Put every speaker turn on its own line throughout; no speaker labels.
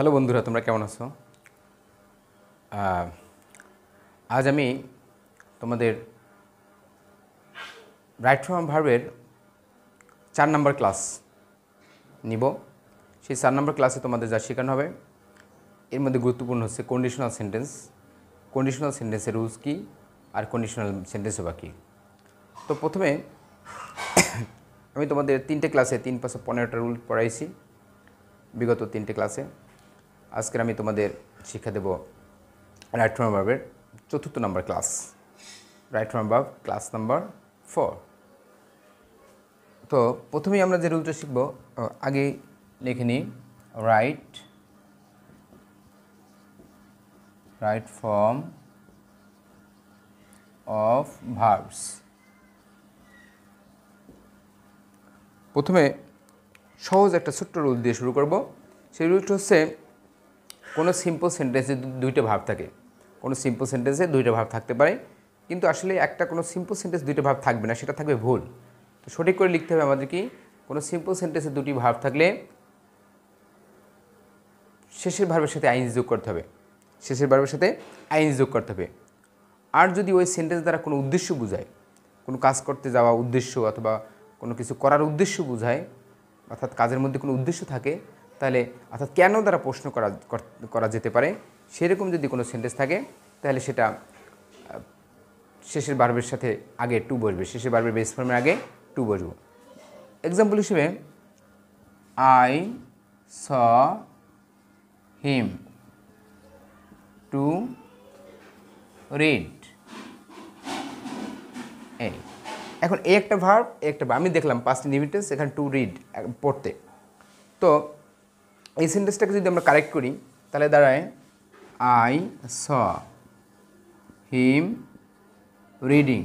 Hello বন্ধুরা তোমরা কেমন আছো আজ আমি তোমাদের রাইট ফ্রম ভার্ভের চার নাম্বার ক্লাস নিব সেই চার নাম্বার ক্লাসে তোমাদের যা শেখানো হবে এর মধ্যে গুরুত্বপূর্ণ হচ্ছে কন্ডিশনাল সেন্টেন্স কন্ডিশনাল সেন্টেন্সের রুলস কী আর কন্ডিশনাল সেন্টেন্সও বা কী তো প্রথমে আমি তোমাদের তিনটে ক্লাসে তিন পাঁচশো পনেরোটা রুল পড়াইছি বিগত তিনটে ক্লাসে আজকে আমি তোমাদের শিক্ষা দেব রাইট ফর্ম বার্বের চতুর্থ number class right form verb class number four তো প্রথমেই আমরা যে রুলটা শিখব আগে লিখে নিই right right form of verbs প্রথমে সহজ একটা ছোট্ট রুল দিয়ে শুরু করব সেই রুলটা হচ্ছে কোনো সিম্পল সেন্টেন্সে দুইটা ভাব থাকে কোনো সিম্পল সেন্টেন্সে দুইটা ভাব থাকতে পারে কিন্তু আসলে একটা কোনো সিম্পল সেন্টেন্স দুইটা ভাব থাকবে না সেটা থাকবে ভুল তো সঠিক করে লিখতে হবে আমাদের কি কোনো সিম্পল সেন্টেন্সে দুটি ভাব থাকলে শেষের ভাবের সাথে আইন যোগ করতে হবে শেষের ভাবের সাথে আইন যোগ করতে হবে আর যদি ওই সেন্টেন্স দ্বারা কোনো উদ্দেশ্য বোঝায় কোনো কাজ করতে যাওয়া উদ্দেশ্য অথবা কোনো কিছু করার উদ্দেশ্য বোঝায় অর্থাৎ কাজের মধ্যে কোনো উদ্দেশ্য থাকে তাহলে অর্থাৎ কেন দ্বারা প্রশ্ন করা করা যেতে পারে সেরকম যদি কোনো সেন্টেন্স থাকে তাহলে সেটা শেষের বার্বের সাথে আগে টু বসবে শেষের বার্বের বেস ফর্মের আগে টু বসবো এক্সাম্পল হিসেবে I saw him to read এই এখন এই একটা ভার্ব একটা ভার্ব আমি দেখলাম পাঁচটি লিমিটেন্স এখানে টু রিড পড়তে তো এই সেন্টেন্সটাকে যদি আমরা কারেক্ট করি তাহলে দাঁড়ায় I saw him reading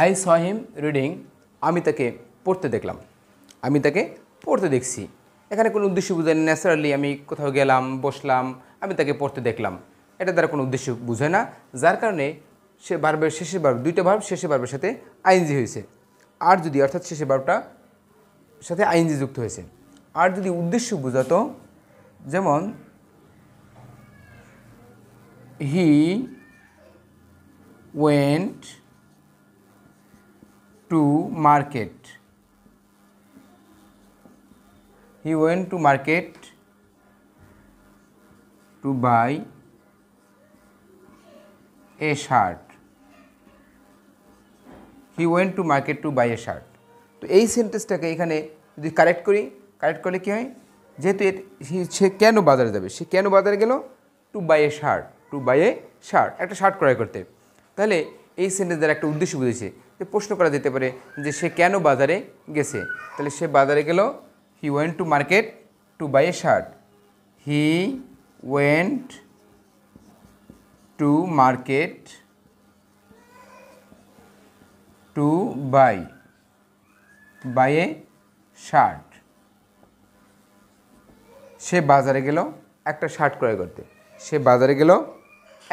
I saw him reading আমি তাকে পড়তে দেখলাম আমি তাকে পড়তে দেখছি এখানে কোনো উদ্দেশ্য বোঝায় না ন্যাচারালি আমি কোথাও গেলাম বসলাম আমি তাকে পড়তে দেখলাম এটা দ্বারা কোনো উদ্দেশ্য বোঝায় না যার কারণে সে বারবার শেষের বার দুইটা ভার্ব শেষে বারবার সাথে আইনজি হয়েছে আর যদি অর্থাৎ শেষে ভার্বটা সাথে আইনজি যুক্ত হয়েছে আর যদি উদ্দেশ্য বোঝাতো যেমন he went to market he went to market to buy a shirt he went to market to buy a shirt তো এই সেন্টেন্সটাকে এখানে যদি কারেক্ট করি কারেক্ট করলে কী হয় যেহেতু সে কেন বাজারে যাবে সে কেন বাজারে গেল to buy a shirt to buy a shirt একটা শার্ট ক্রয় করতে তাহলে এই সেন্টেন্স দ্বারা একটা উদ্দেশ্য বুঝেছে যে প্রশ্ন করা যেতে পারে যে সে কেন বাজারে গেছে তাহলে সে বাজারে গেল he went to market to buy a shirt he went to market to buy buy a shirt সে বাজারে গেল একটা শার্ট ক্রয় করতে সে বাজারে গেল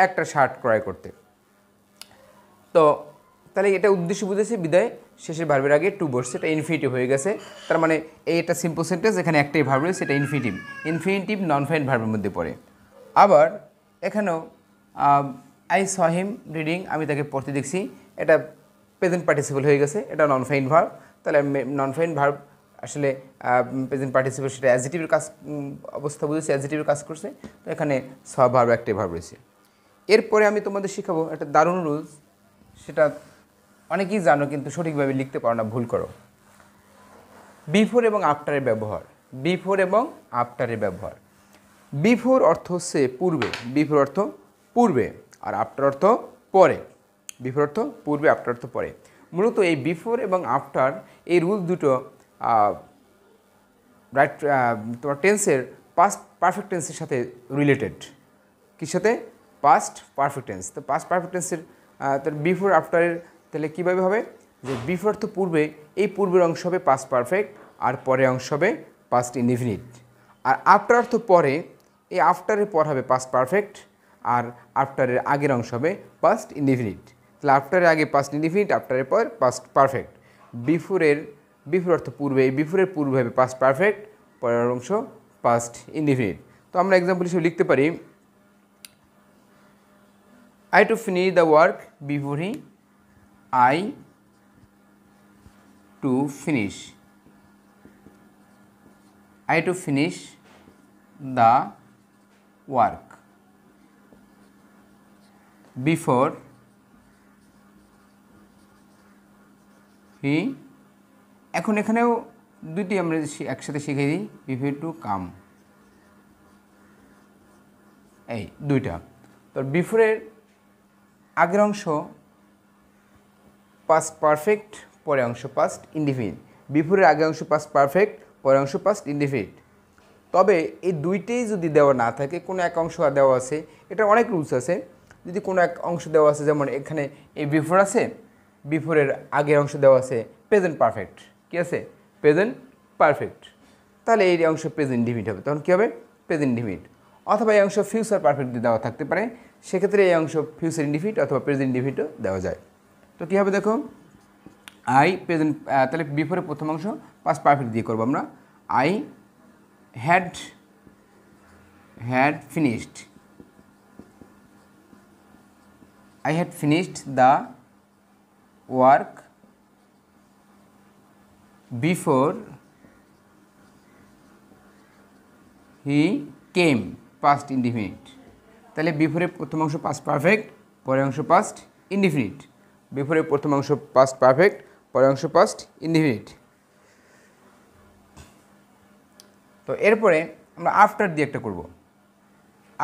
একটা শার্ট ক্রয় করতে তো তাহলে এটা উদ্দেশ্য বুঝেছে বিদায় শেষের ভার্বের আগে টু বসছে এটা ইনফিনিটিভ হয়ে গেছে তার মানে এটা সিম্পল সেন্টেন্স এখানে একটাই ভার্ব রয়েছে সেটা ইনফিনিটিভ ইনফিনিটিভ নন ফাইন ভার্বের মধ্যে পড়ে আবার এখানেও আই সহিম রিডিং আমি তাকে পড়তে দেখছি এটা প্রেজেন্ট পার্টিসিপল হয়ে গেছে এটা নন ফাইন ভার্ব তাহলে নন ফাইন ভার্ব আসলে প্রেজেন্ট পার্টিসিপল সেটা অ্যাজিটিভের কাজ অবস্থা বুঝেছে অ্যাজিটিভের কাজ করছে তো এখানে স ভার্ব ভার্ব রয়েছে এরপরে আমি তোমাদের শেখাবো একটা দারুণ রুলস সেটা অনেকেই জানো কিন্তু সঠিকভাবে লিখতে পারো না ভুল করো বিফোর এবং আফটারের ব্যবহার বিফোর এবং আফটারের ব্যবহার বিফোর অর্থ হচ্ছে পূর্বে বিফোর অর্থ পূর্বে আর আফটার অর্থ পরে বিফোর অর্থ পূর্বে আফটার অর্থ পরে মূলত এই বিফোর এবং আফটার এই রুল দুটো রাইট তোমার টেন্সের পাস্ট পারফেক্ট টেন্সের সাথে রিলেটেড কি সাথে পাস্ট পারফেক্ট টেন্স তো পাস্ট পারফেক্ট টেন্সের তার বিফোর আফটারের তাহলে কীভাবে হবে যে বিফোর তো পূর্বে এই পূর্বের অংশ হবে পাস্ট পারফেক্ট আর পরের অংশ হবে পাস্ট ইনডিফিনিট আর আফটার অর্থ পরে এই আফটারের পর হবে পাস্ট পারফেক্ট আর আফটারের আগের অংশ হবে পাস্ট ইনডিফিনিট তাহলে আফটারের আগে পাস্ট ইনডিফিনিট আফটারের পর পাস্ট পারফেক্ট বিফোরের বিফোর অর্থ পূর্বে এই বিফোরের পূর্বে হবে পাস্ট পারফেক্ট পরের অংশ পাস্ট ইনডিফিনিট তো আমরা এক্সাম্পল হিসেবে লিখতে পারি I to finish the work before he I to finish I to finish the work before we এখন এখানেও দুইটি আমরা একসাথে শিখে দিই ভি টু কাম এই দুইটা তো বিফোরের আগের অংশ পাস্ট পারফেক্ট পরে অংশ পাস্ট ইন্ডিফিনিট বিফোরের আগের অংশ পাস্ট পারফেক্ট পরে অংশ পাস্ট ইন্ডিফিনিট তবে এই দুইটাই যদি দেওয়া না থাকে কোনো এক অংশ দেওয়া আছে এটা অনেক রুলস আছে যদি কোনো এক অংশ দেওয়া আছে যেমন এখানে এই বিফোর আছে বিফোরের আগের অংশ দেওয়া আছে প্রেজেন্ট পারফেক্ট কি আছে প্রেজেন্ট পারফেক্ট তাহলে এই অংশ প্রেজেন্ট ডিমিট হবে তখন কী হবে প্রেজেন্ট ডিমিট অথবা এই অংশ ফিউচার পারফেক্ট দেওয়া থাকতে পারে সেক্ষেত্রে এই অংশ ফিউচার ইন্ডিফিট অথবা প্রেজেন্ট ডিফিটও দেওয়া যায় তো কী হবে দেখো আই প্রেজেন্ট তাহলে বিফোরের প্রথম অংশ পাস পারফেক্ট দিয়ে করবো আমরা I had had finished I had finished the work before he came past indefinite তাহলে বিফোরে প্রথম অংশ পাস্ট পারফেক্ট পরের অংশ পাস্ট ইনডিফিনিট বিফোরে প্রথম অংশ পাস্ট পারফেক্ট পরের অংশ পাস্ট ইনডিফিনিট তো এরপরে আমরা আফটার দিয়ে একটা করব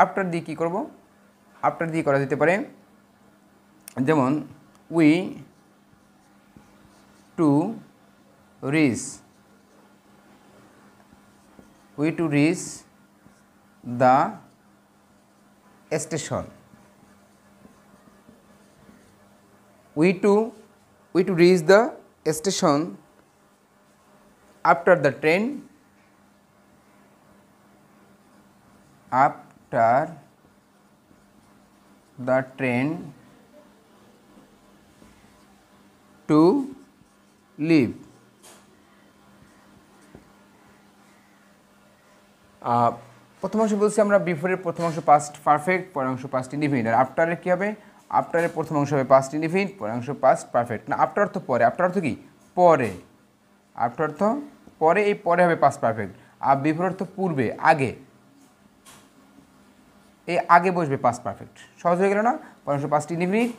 আফটার দিয়ে কী করব আফটার দিয়ে করা যেতে পারে যেমন we to reach we to reach the station we to we to reach the station after the train after the train to leave প্রথমাংশ বলছি আমরা বিফোরের প্রথমাংশ পাস্ট পারফেক্ট পরাংশ পাস্ট ইন্ডিফিনিট আর আফটারের কী হবে আফটারের প্রথমাংশ হবে পাস্ট ইন্ডিফিনিট পরাংশ পাস্ট পারফেক্ট না আফটার অর্থ পরে আফটার অর্থ কি পরে আফটার অর্থ পরে এই পরে হবে পাস্ট পারফেক্ট আর বিফোর অর্থ পূর্বে আগে এই আগে বসবে পাস্ট পারফেক্ট সহজ হয়ে গেল না পরাংশ পাস্ট ইন্ডিফিনিট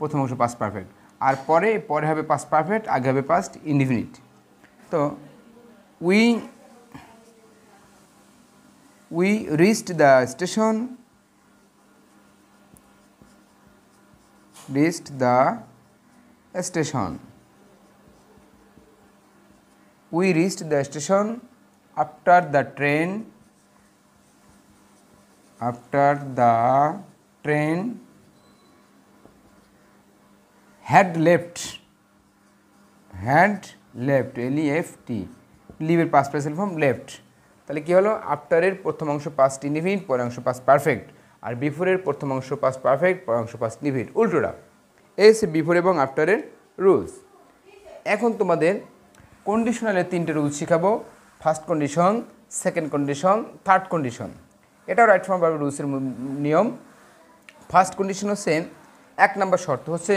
প্রথমাংশ অংশ পাস্ট পারফেক্ট আর পরে পরে হবে পাস্ট পারফেক্ট আগে হবে পাস্ট ইনডিফিনিট তো we we reached the station reached the station we reached the station after the train after the train had left hand left L F T লিভের past present form left তাহলে কী হলো আফটারের প্রথম অংশ past indefinite পরের অংশ past perfect আর বিফোরের প্রথম অংশ পাস পারফেক্ট পরের অংশ পাস ইনডিফিনিট উল্টোটা এই বিফোর এবং আফটারের রুলস এখন তোমাদের কন্ডিশনালের তিনটে রুলস শেখাবো first condition second condition third condition এটাও রাইট ফর্ম রুলসের নিয়ম ফার্স্ট কন্ডিশন হচ্ছে এক নম্বর শর্ত হচ্ছে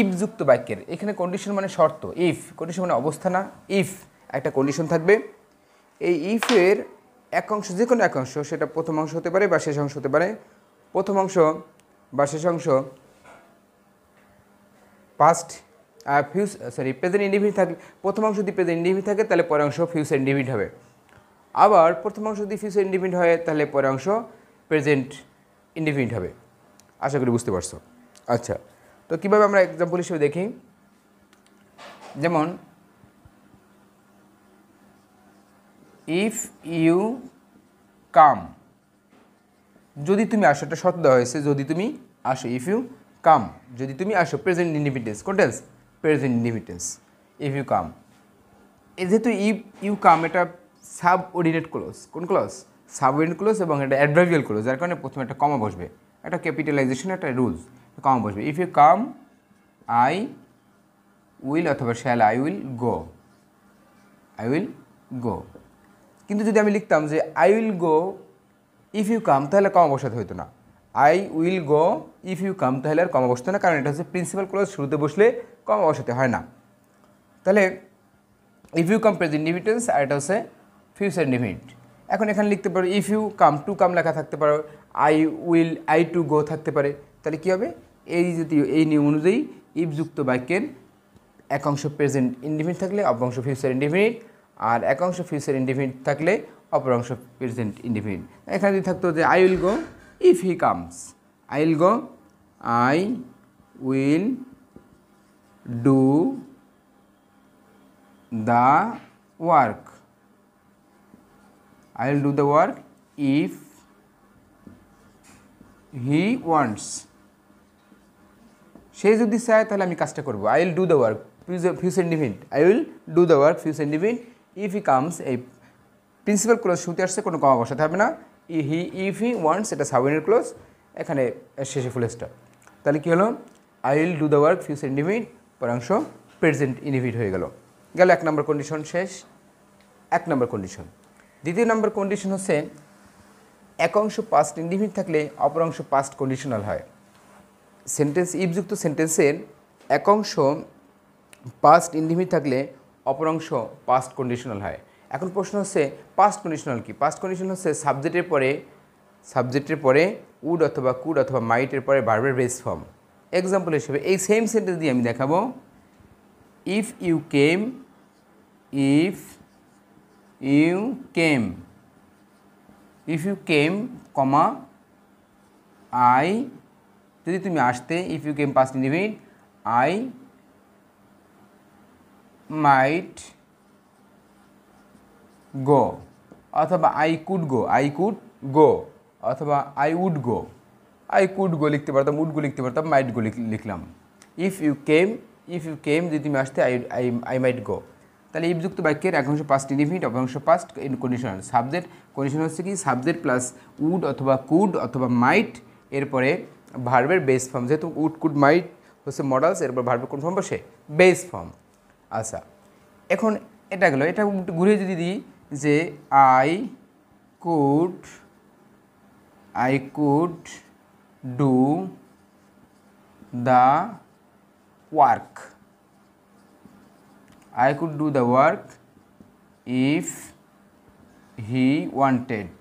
ইফযুক্ত বাক্যের এখানে কন্ডিশন মানে শর্ত ইফ কন্ডিশন মানে অবস্থা না ইফ একটা কন্ডিশন থাকবে এই ইফের এক অংশ যে কোনো এক অংশ সেটা প্রথম অংশ হতে পারে বা শেষ অংশ হতে পারে প্রথম অংশ বা শেষ অংশ পাস্ট ফিউস সরি প্রেজেন্ট ইন্ডিভিড থাকে প্রথম অংশ যদি প্রেজেন্ট ইন্ডিভিড থাকে তাহলে পরে অংশ ফিউচার ইন্ডিভিড হবে আবার প্রথম অংশ যদি ফিউচার ইন্ডিভিড হয় তাহলে পরে অংশ প্রেজেন্ট ইন্ডিভিড হবে আশা করি বুঝতে পারছো আচ্ছা তো কীভাবে আমরা এক্সাম্পল হিসেবে দেখি যেমন ইফ ইউ কাম যদি তুমি আসো এটা শর্ত দেওয়া হয়েছে যদি তুমি আসো ইফ ইউ কাম যদি তুমি আসো প্রেজেন্ট ইন্ডিপেন্ডেন্স কোটেন্স present indefinite if you come এ যেহেতু ইফ ইউ কাম এটা সাব অর্ডিনেট ক্লোজ কোন ক্লোজ সাব অর্ডিনেট ক্লোজ এবং এটা অ্যাডভার্ভিয়াল ক্লোজ যার কারণে প্রথমে একটা কমা বসবে একটা ক্যাপিটালাইজেশন একটা রুলস কম বসবে if you come I will অথবা shall I will go I will go কিন্তু যদি আমি লিখতাম যে I will go if you come তাহলে কম বসাতে হইতো না I will go if you come তাহলে আর কম বসতো না কারণ এটা হচ্ছে প্রিন্সিপাল ক্লোজ শুরুতে বসলে কম বসাতে হয় না তাহলে ইফ ইউ কাম প্রেজেন্ট ডিভিটেন্স আর এটা হচ্ছে ফিউচার ডিভিট এখন এখানে লিখতে পারো if you come to come লেখা থাকতে পারো I will I to go থাকতে পারে তাহলে কী হবে এই যদি এই নিয়ম অনুযায়ী ইফযুক্ত বাক্যের একাংশ প্রেজেন্ট ইনডিফিনিট থাকলে অপরাংশ ফিউচার ইনডিফিনিট আর একাংশ ফিউচার ইনডিফিনিট থাকলে অপরাংশ প্রেজেন্ট ইনডিফিনিট এখানে যদি থাকতো যে I will go if he comes I will go I will do the work I will do the work if he wants সে যদি চায় তাহলে আমি কাজটা করবো I will do the work ফিউ ইন্ডিভিন্ট I will do the work ফিউ ইন্ডিভিন্ট ইফ হি কামস এই প্রিন্সিপাল ক্লোজ শুতে আসছে কোনো কমা বসাতে হবে না ই হি ইফ হি ওয়ান্টস এটা সাবিনের ক্লোজ এখানে শেষে ফুল স্টপ তাহলে কী হলো I will do the work ফিউ ইন্ডিভিট পরাংশ প্রেজেন্ট ইনিভিট হয়ে গেল গেল এক নম্বর কন্ডিশন শেষ এক নম্বর কন্ডিশন দ্বিতীয় নম্বর কন্ডিশন হচ্ছে এক অংশ পাস্ট ইন্ডিভিট থাকলে অপর অংশ পাস্ট কন্ডিশনাল হয় সেন্টেন্স ইফযুক্ত সেন্টেন্সের এক অংশ পাস্ট ইন্ডিমিট থাকলে অপর অংশ পাস্ট কন্ডিশনাল হয় এখন প্রশ্ন হচ্ছে পাস্ট কন্ডিশনাল কি পাস্ট কন্ডিশন হচ্ছে সাবজেক্টের পরে সাবজেক্টের পরে উড অথবা কুড অথবা মাইটের পরে বারবার বেস ফর্ম এক্সাম্পল হিসেবে এই সেম সেন্টেন্স দিয়ে আমি দেখাবো if you came if you came if you came comma I যদি তুমি আসতে ইফ ইউ কেম পাস্ট ইন্ডিভিড আই মাইট গো অথবা I could go I could go অথবা I would go I could go লিখতে পারতাম উড গো লিখতে পারতাম মাইট গো লিখলাম if you came if you came যদি তুমি আসতে I I I might go তাহলে ইফযুক্ত বাক্যের একাংশ past indefinite অপাংশ past conditional subject condition হচ্ছে কি সাবজেক্ট প্লাস উড অথবা কুড অথবা মাইট এরপরে ভার্বের বেস ফর্ম যেহেতু উড কুড মাইট হচ্ছে মডেলস এরপর ভার্বের কোন ফর্ম বসে বেস ফর্ম আচ্ছা এখন এটা গেলো এটা ঘুরে যদি দিই যে I could I could do the work I could do the work if he wanted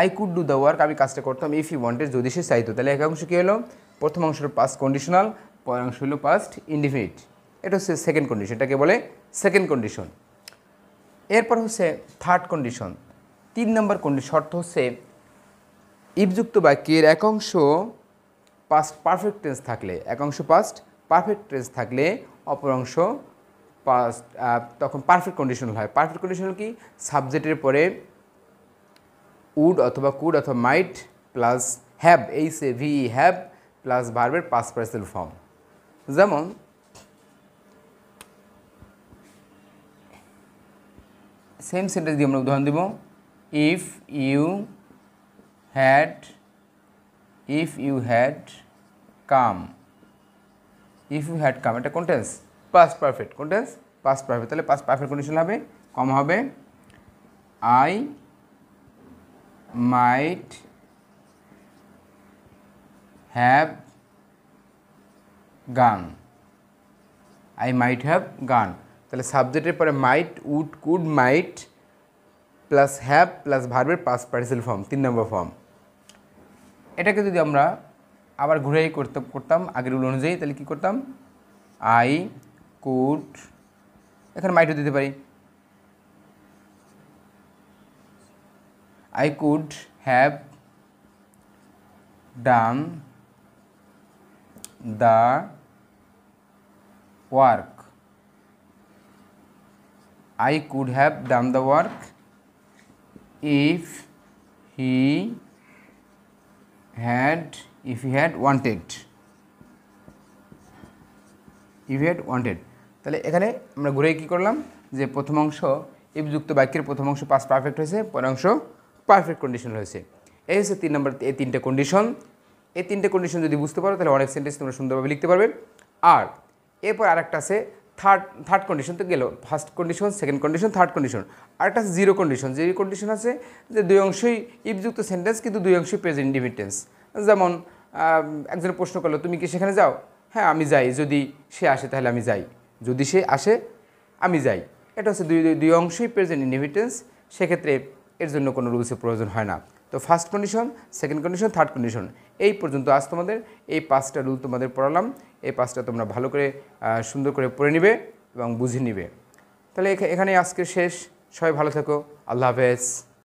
I could do the work আমি কাজটা করতাম ইফ ইউ ওয়ান্টেড যদি সে চাইতো তাহলে এক অংশ কী হলো প্রথম অংশ হলো পাস্ট কন্ডিশনাল পরের অংশ হলো পাস্ট ইন্ডিফিনিট এটা হচ্ছে সেকেন্ড কন্ডিশন এটাকে বলে সেকেন্ড কন্ডিশন এরপর হচ্ছে থার্ড কন্ডিশন তিন নম্বর কন্ডিশন শর্ত হচ্ছে ইফযুক্ত বাক্যের এক অংশ পাস্ট পারফেক্ট টেন্স থাকলে এক অংশ পাস্ট পারফেক্ট টেন্স থাকলে অপর অংশ পাস্ট তখন পারফেক্ট কন্ডিশনাল হয় পারফেক্ট কন্ডিশনাল কি সাবজেক্টের পরে উড অথবা কুড অথবা মাইট প্লাস হ্যাভ এই সে ভি হ্যাভ প্লাস ভার্বের পাস পার্সেল ফর্ম যেমন সেম সেন্টেন্স দিয়ে আমরা উদাহরণ দেব if you had if you had come if you had come এটা কন্টেন্স পাস পারফেক্ট কন্টেন্স পাস পারফেক্ট তাহলে পাস পারফেক্ট কন্ডিশন হবে কম হবে I might have gone I might have gone তাহলে সাবজেক্টের পরে might would could might plus have plus ভার্বের পাস পার্সেল ফর্ম তিন নম্বর ফর্ম এটাকে যদি আমরা আবার ঘুরেই করতে করতাম আগের রুল অনুযায়ী তাহলে কী করতাম আই কুড এখানে মাইটও দিতে পারি I could have done the work. I could have done the work if he had if he had wanted. If he had wanted. তাহলে এখানে আমরা ঘুরে কি করলাম যে প্রথম অংশ ইফযুক্ত বাক্যের প্রথম অংশ পাস পারফেক্ট হয়েছে পরে অংশ পারফেক্ট কন্ডিশন রয়েছে এই হচ্ছে তিন নম্বর এই তিনটে কন্ডিশন এই তিনটে কন্ডিশন যদি বুঝতে পারো তাহলে অনেক সেন্টেন্স তোমরা সুন্দরভাবে লিখতে পারবে আর এরপর আরেকটা আছে থার্ড থার্ড কন্ডিশন তো গেল first condition second condition third condition আরেকটা আছে জিরো কন্ডিশন জিরো কন্ডিশন আছে যে দুই অংশই ইফযুক্ত সেন্টেন্স কিন্তু দুই অংশই প্রেজেন্ট ডিভিটেন্স যেমন একজন প্রশ্ন করলো তুমি কি সেখানে যাও হ্যাঁ আমি যাই যদি সে আসে তাহলে আমি যাই যদি সে আসে আমি যাই এটা হচ্ছে দুই দুই অংশই প্রেজেন্ট ইনভিটেন্স সেক্ষেত্রে এর জন্য কোনো রুলসের প্রয়োজন হয় না তো first condition second condition third condition এই পর্যন্ত আজ তোমাদের এই পাঁচটা রুল তোমাদের পড়ালাম এই পাঁচটা তোমরা ভালো করে সুন্দর করে পড়ে নিবে এবং বুঝে নিবে তাহলে এখানে আজকে শেষ সবাই ভালো থেকো আল্লাহ হাফেজ